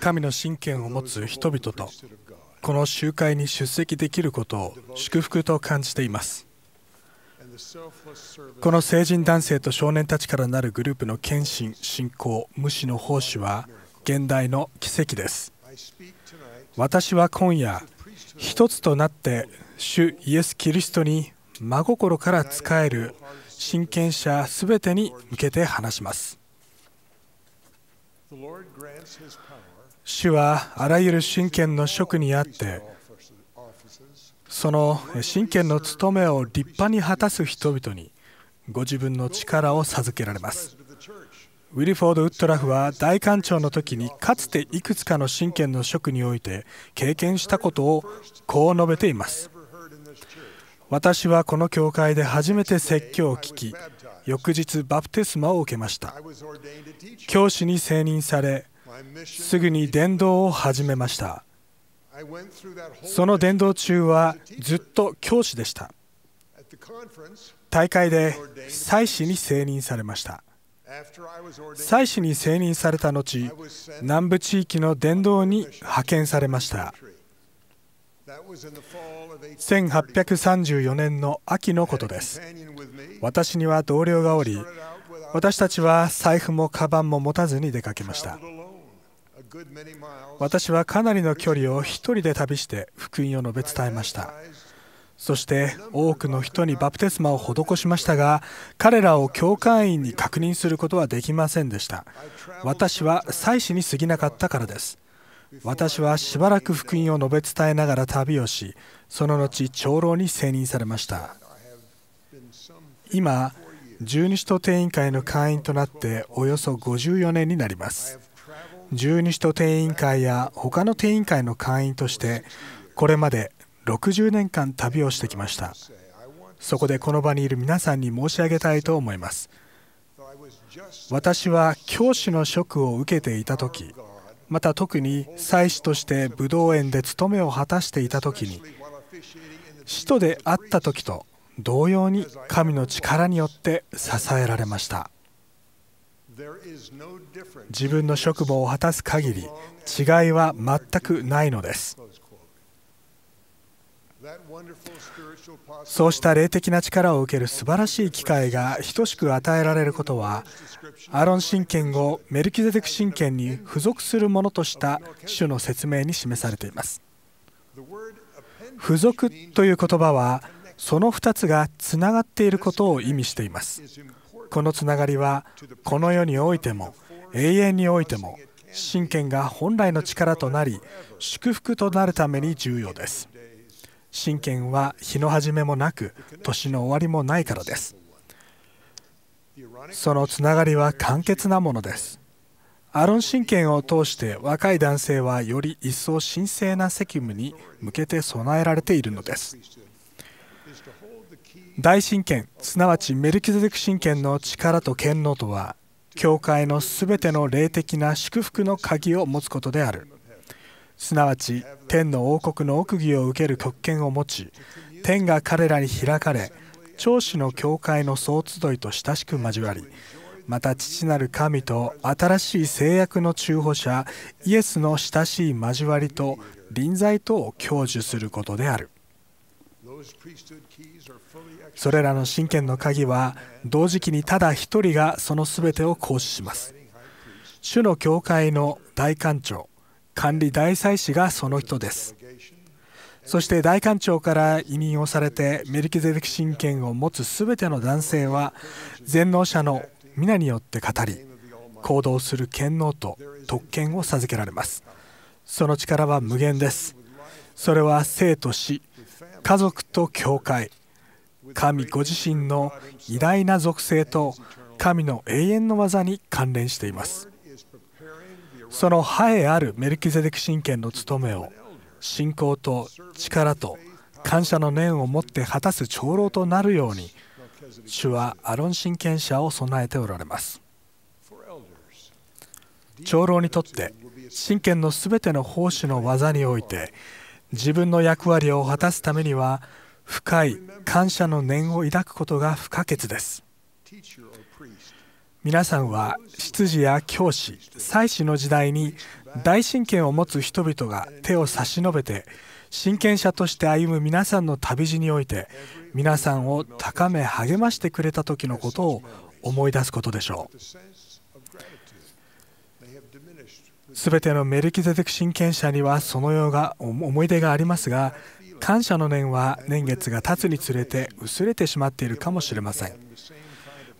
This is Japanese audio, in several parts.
神の神権を持つ人々とこの集会に出席できることを祝福と感じていますこの成人男性と少年たちからなるグループの献身信仰無視の奉仕は現代の奇跡です私は今夜一つとなって主イエス・キリストに真心から仕える親権者全てに向けて話します主はあらゆる神権の職にあってその神権の務めを立派に果たす人々にご自分の力を授けられますウィリフォード・ウッドラフは大官庁の時にかつていくつかの神権の職において経験したことをこう述べています私はこの教会で初めて説教を聞き翌日バプテスマを受けました教師に選任されすぐに伝道を始めましたその伝道中はずっと教師でした大会で祭司に選任されました祭司に選任された後南部地域の伝道に派遣されました1834年の秋のことです私には同僚がおり私たちは財布もカバンも持たずに出かけました私はかなりの距離を1人で旅して福音を述べ伝えましたそして多くの人にバプテスマを施しましたが彼らを教会員に確認することはできませんでした私は妻子に過ぎなかったからです私はしばらく福音を述べ伝えながら旅をしその後長老に選任されました今十二使徒定員会の会員となっておよそ54年になります十二使徒定員会や他の定員会の会員としてこれまで60年間旅をしてきましたそこでこの場にいる皆さんに申し上げたいと思います私は教師の職を受けていた時また特に祭司として武道園で務めを果たしていた時に使徒であった時と同様に神の力によって支えられました自分の職務を果たす限り違いは全くないのですそうした霊的な力を受ける素晴らしい機会が等しく与えられることはアロン神権をメルキゼデク神権に付属するものとした主の説明に示されています付属という言葉はその2つがつながっていることを意味していますこのつながりはこの世においても永遠においても神権が本来の力となり祝福となるために重要です神権は日の始めもなく年の終わりもないからですそのつながりは簡潔なものですアロン神剣を通して若い男性はより一層神聖な責務に向けて備えられているのです大神剣すなわちメルキゼデク神剣の力と権能とは教会のすべての霊的な祝福の鍵を持つことであるすなわち天の王国の奥義を受ける特権を持ち天が彼らに開かれ長子の教会の総集いと親しく交わりまた父なる神と新しい制約の中保者イエスの親しい交わりと臨在とを享受することであるそれらの神権の鍵は同時期にただ一人がその全てを行使します主の教会の大官長管理大祭司がその人ですそして大官庁から移民をされてメルキゼデク神権を持つ全ての男性は全能者の皆によって語り行動する権能と特権を授けられますその力は無限ですそれは生と死家族と教会神ご自身の偉大な属性と神の永遠の技に関連していますその栄えあるメルキゼデク神権の務めを信仰と力と感謝の念を持って果たす長老となるように主はアロン神権者を備えておられます長老にとって神権のすべての奉仕の技において自分の役割を果たすためには深い感謝の念を抱くことが不可欠です皆さんは執事や教師祭祀の時代に大神権を持つ人々が手を差し伸べて親権者として歩む皆さんの旅路において皆さんを高め励ましてくれた時のことを思い出すことでしょう全てのメルキゼテク真権者にはそのような思い出がありますが感謝の念は年月が経つにつれて薄れてしまっているかもしれません。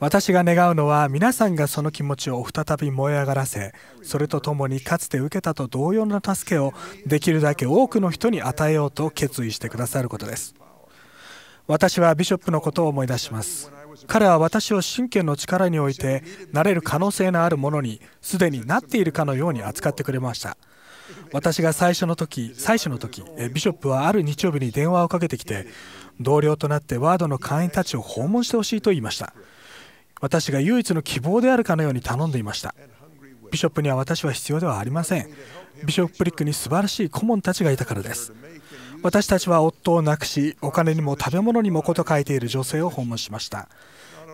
私が願うのは皆さんがその気持ちを再び燃え上がらせそれとともにかつて受けたと同様の助けをできるだけ多くの人に与えようと決意してくださることです私はビショップのことを思い出します彼は私を神経の力においてなれる可能性のあるものにすでになっているかのように扱ってくれました私が最初の時最初の時ビショップはある日曜日に電話をかけてきて同僚となってワードの会員たちを訪問してほしいと言いました私が唯一の希望であるかのように頼んでいましたビショップには私は必要ではありませんビショップリックに素晴らしい顧問たちがいたからです私たちは夫を亡くしお金にも食べ物にもこと書いている女性を訪問しました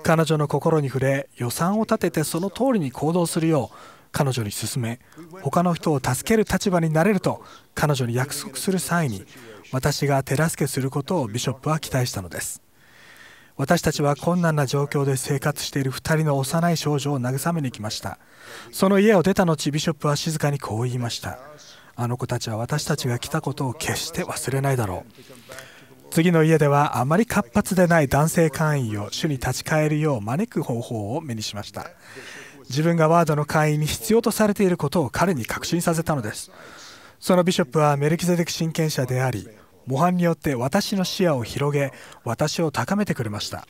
彼女の心に触れ予算を立ててその通りに行動するよう彼女に勧め他の人を助ける立場になれると彼女に約束する際に私が手助けすることをビショップは期待したのです私たちは困難な状況で生活している2人の幼い少女を慰めに来ましたその家を出た後ビショップは静かにこう言いましたあの子たちは私たちが来たことを決して忘れないだろう次の家ではあまり活発でない男性会員を主に立ち返るよう招く方法を目にしました自分がワードの会員に必要とされていることを彼に確信させたのですそのビショップはメルキゼデク親権者であり模範によって私の視野を広げ私を高めてくれました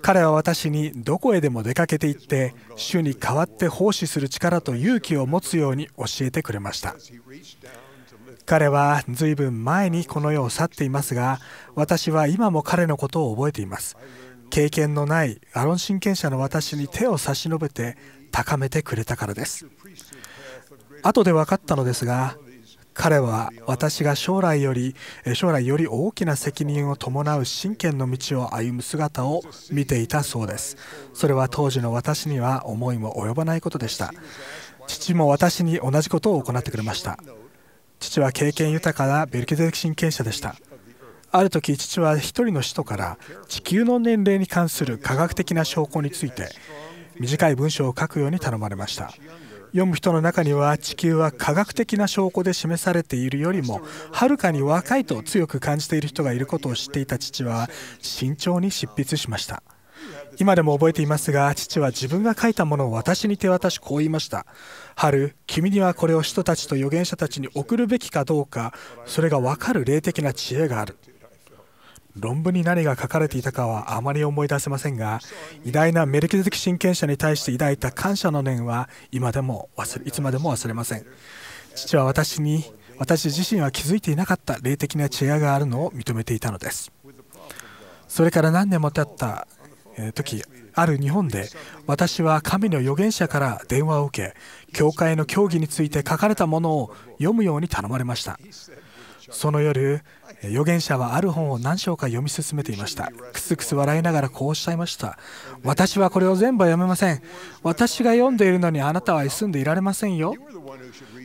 彼は私にどこへでも出かけていって主に代わって奉仕する力と勇気を持つように教えてくれました彼は随分前にこの世を去っていますが私は今も彼のことを覚えています経験のないアロン親権者の私に手を差し伸べて高めてくれたからです後で分かったのですが彼は私が将来より将来より大きな責任を伴う真剣の道を歩む姿を見ていたそうですそれは当時の私には思いも及ばないことでした父も私に同じことを行ってくれました父は経験豊かなベルケゼ神経者でしたある時父は一人の使徒から地球の年齢に関する科学的な証拠について短い文章を書くように頼まれました読む人の中には地球は科学的な証拠で示されているよりもはるかに若いと強く感じている人がいることを知っていた父は慎重に執筆しました今でも覚えていますが父は自分が書いたものを私に手渡しこう言いました「春君にはこれを人たちと預言者たちに送るべきかどうかそれが分かる霊的な知恵がある」論文に何が書かれていたかはあまり思い出せませんが偉大なメルキデ的親権者に対して抱いた感謝の念は今でも忘れいつまでも忘れません父は私に私自身は気づいていなかった霊的な知恵があるのを認めていたのですそれから何年も経った時ある日本で私は神の預言者から電話を受け教会の教義について書かれたものを読むように頼まれましたその夜預言者はある本を何章か読み進めていましたくすくす笑いながらこうおっしゃいました私はこれを全部読めません私が読んでいるのにあなたは休んでいられませんよ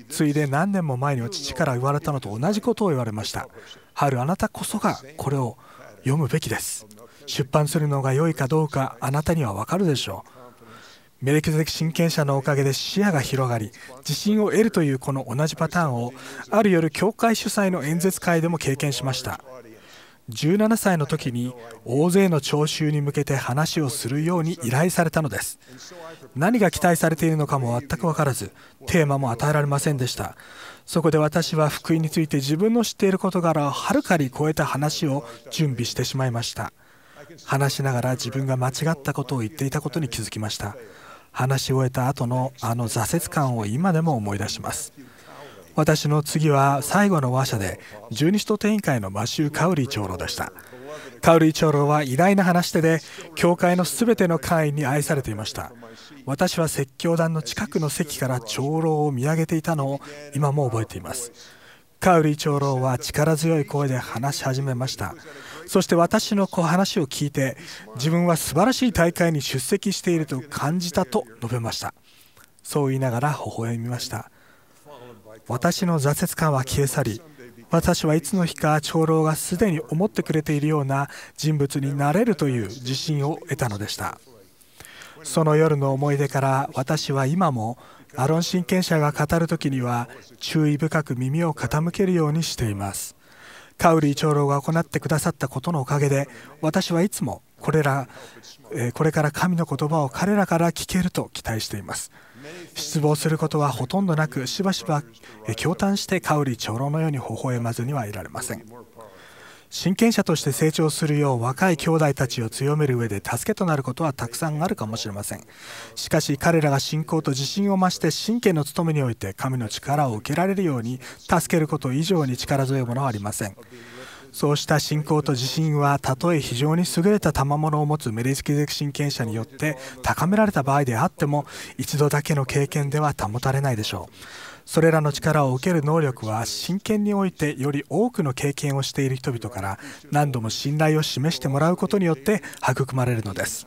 ついで何年も前には父から言われたのと同じことを言われました春あなたこそがこれを読むべきです出版するのが良いかどうかあなたにはわかるでしょうメレキュ的親権者のおかげで視野が広がり自信を得るというこの同じパターンをある夜教会主催の演説会でも経験しました17歳の時に大勢の聴衆に向けて話をするように依頼されたのです何が期待されているのかも全く分からずテーマも与えられませんでしたそこで私は福音について自分の知っている事柄をはるかに超えた話を準備してしまいました話しながら自分が間違ったことを言っていたことに気づきました話し終えた後のあの挫折感を今でも思い出します私の次は最後の話者で十二使徒展会のマシュー・カウリー長老でしたカウリー長老は偉大な話し手で教会のすべての会員に愛されていました私は説教団の近くの席から長老を見上げていたのを今も覚えていますカウリー長老は力強い声で話し始めましたそして私の話を聞いて自分は素晴らしい大会に出席していると感じたと述べましたそう言いながら微笑みました私の挫折感は消え去り私はいつの日か長老がすでに思ってくれているような人物になれるという自信を得たのでしたその夜の思い出から私は今もアロン親権者が語る時には注意深く耳を傾けるようにしていますカウリー長老が行ってくださったことのおかげで私はいつもこれらこれから神の言葉を彼らから聞けると期待しています失望することはほとんどなくしばしば驚嘆してカウリー長老のように微笑まずにはいられません親権者として成長するよう若い兄弟たちを強める上で助けとなることはたくさんあるかもしれませんしかし彼らが信仰と自信を増して神経の務めにおいて神の力を受けられるように助けること以上に力強いものはありませんそうした信仰と自信はたとえ非常に優れた賜物を持つメリスキゼク神権者によって高められた場合であっても一度だけの経験では保たれないでしょうそれらの力を受ける能力は真剣においてより多くの経験をしている人々から何度も信頼を示してもらうことによって育まれるのです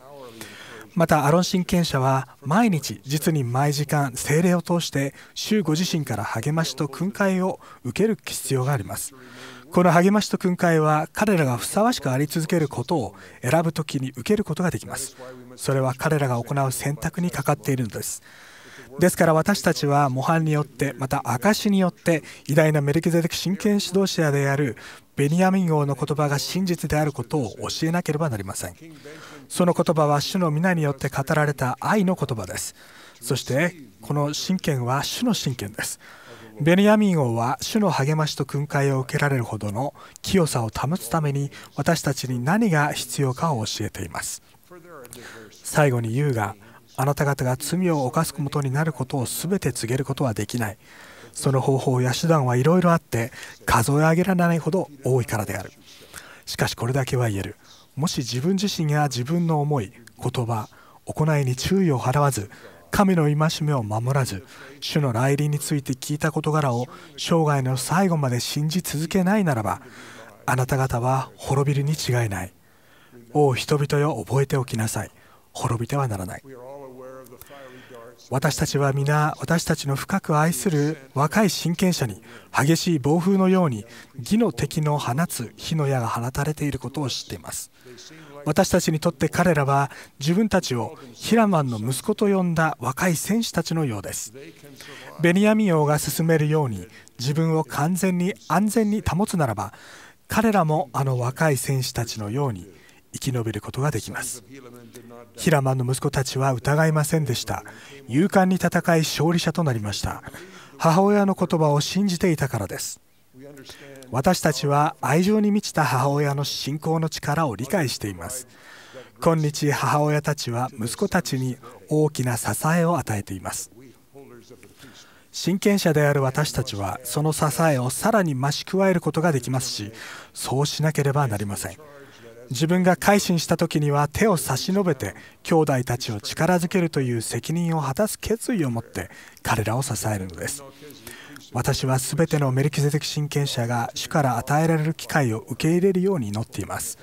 またアロン神権者は毎日実に毎時間精霊を通して主ご自身から励ましと訓戒を受ける必要がありますこの励ましと訓戒は彼らがふさわしくあり続けることを選ぶときに受けることができますそれは彼らが行う選択にかかっているのですですから私たちは模範によってまた証によって偉大なメルキゼデク神権指導者であるベニヤミン王の言葉が真実であることを教えなければなりませんその言葉は主の皆によって語られた愛の言葉ですそしてこの神権は主の神権ですベニヤミン王は主の励ましと訓戒を受けられるほどの清さを保つために私たちに何が必要かを教えています最後に優があなた方が罪を犯すことになることを全て告げることはできないその方法や手段はいろいろあって数え上げられないほど多いからであるしかしこれだけは言えるもし自分自身や自分の思い言葉行いに注意を払わず神の戒めを守らず主の来臨について聞いた事柄を生涯の最後まで信じ続けないならばあなた方は滅びるに違いないおう人々よ覚えておきなさい滅びてはならない私たちは皆私たちの深く愛する若い親権者に激しい暴風のように義の敵の放つ火の矢が放たれていることを知っています私たちにとって彼らは自分たちをヒラマンの息子と呼んだ若い戦士たちのようですベニヤミン王が進めるように自分を完全に安全に保つならば彼らもあの若い戦士たちのように生き延びることができますヒラマンの息子たちは疑いませんでした勇敢に戦い勝利者となりました母親の言葉を信じていたからです私たちは愛情に満ちた母親の信仰の力を理解しています今日母親たちは息子たちに大きな支えを与えています親権者である私たちはその支えをさらに増し加えることができますしそうしなければなりません自分が改心した時には手を差し伸べて兄弟たちを力づけるという責任を果たす決意を持って彼らを支えるのです私は全てのメルキゼ的、ク親権者が主から与えられる機会を受け入れるように祈っています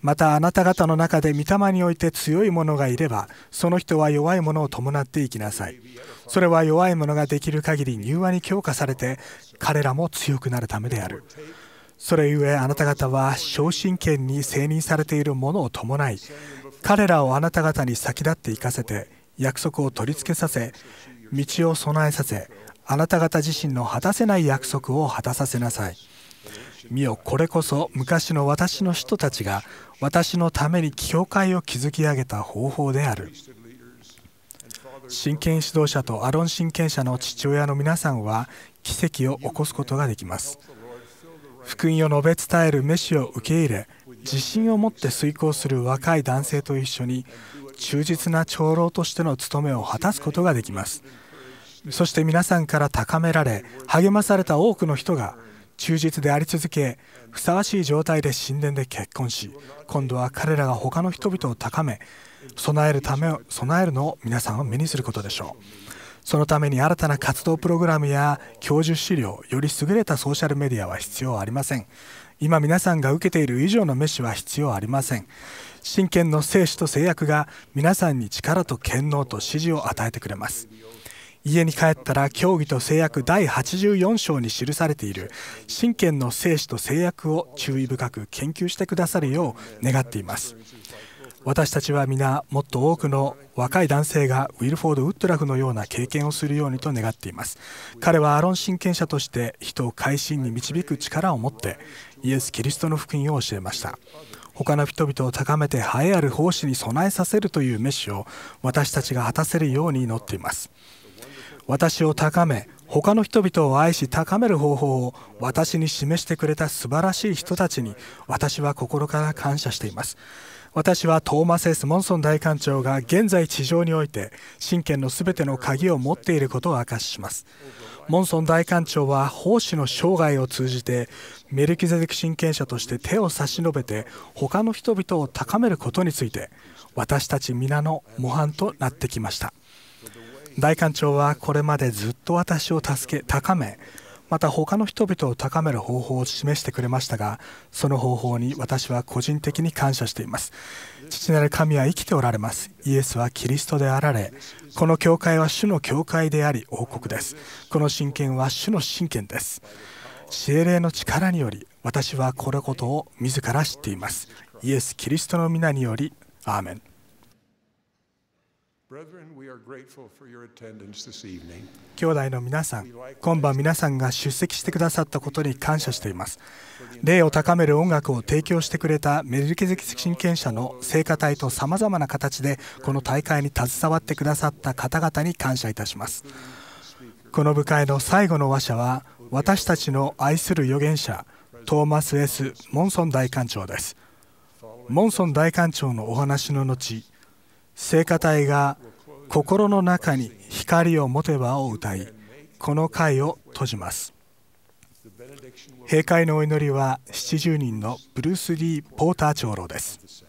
またあなた方の中で御霊において強い者がいればその人は弱い者を伴っていきなさいそれは弱い者ができる限り柔和に強化されて彼らも強くなるためであるそれゆえあなた方は昇進権に承認されているものを伴い彼らをあなた方に先立って行かせて約束を取り付けさせ道を備えさせあなた方自身の果たせない約束を果たさせなさい。見よこれこそ昔の私の人たちが私のために教会を築き上げた方法である真剣指導者とアロン親権者の父親の皆さんは奇跡を起こすことができます福音を述べ伝えるメシを受け入れ自信を持って遂行する若い男性と一緒に忠実な長老としての務めを果たすことができますそして皆さんから高められ励まされた多くの人が忠実であり続けふさわしい状態で神殿で結婚し今度は彼らが他の人々を高め備えるためを備えるのを皆さんは目にすることでしょうそのために新たな活動プログラムや教授資料より優れたソーシャルメディアは必要ありません今皆さんが受けている以上のメッシュは必要ありません真剣の生死と制約が皆さんに力と権能と支持を与えてくれます家に帰ったら教義と制約第84章に記されている真剣の生死と制約を注意深く研究してくださるよう願っています私たちは皆もっと多くの若い男性がウィルフォード・ウッドラフのような経験をするようにと願っています彼はアロン神権者として人を改心に導く力を持ってイエス・キリストの福音を教えました他の人々を高めて栄えある奉仕に備えさせるというメッシュを私たちが果たせるように祈っています私を高め他の人々を愛し高める方法を私に示してくれた素晴らしい人たちに私は心から感謝しています私はトーマス・エスモンソン大官長が現在地上において神権のすべての鍵を持っていることを明かししますモンソン大官長は奉仕の生涯を通じてメルキゼデク神権者として手を差し伸べて他の人々を高めることについて私たち皆の模範となってきました大官長はこれまでずっと私を助け高めまた他の人々を高める方法を示してくれましたがその方法に私は個人的に感謝しています父なる神は生きておられますイエスはキリストであられこの教会は主の教会であり王国ですこの神権は主の神権です精霊の力により私はこのことを自ら知っていますイエス・キリストの皆によりアーメン兄弟の皆さん、今晩皆さんが出席してくださったことに感謝しています。霊を高める音楽を提供してくれたメルケゼキ親権者の聖歌隊とさまざまな形でこの大会に携わってくださった方々に感謝いたします。この部会の最後の話者は私たちの愛する預言者トーマス・ S・ モンソン大官長です。モンソン大官長のお話の後聖歌隊が心の中に光を持てばを歌いこの会を閉じます閉会のお祈りは70人のブルース・リー・ポーター長老です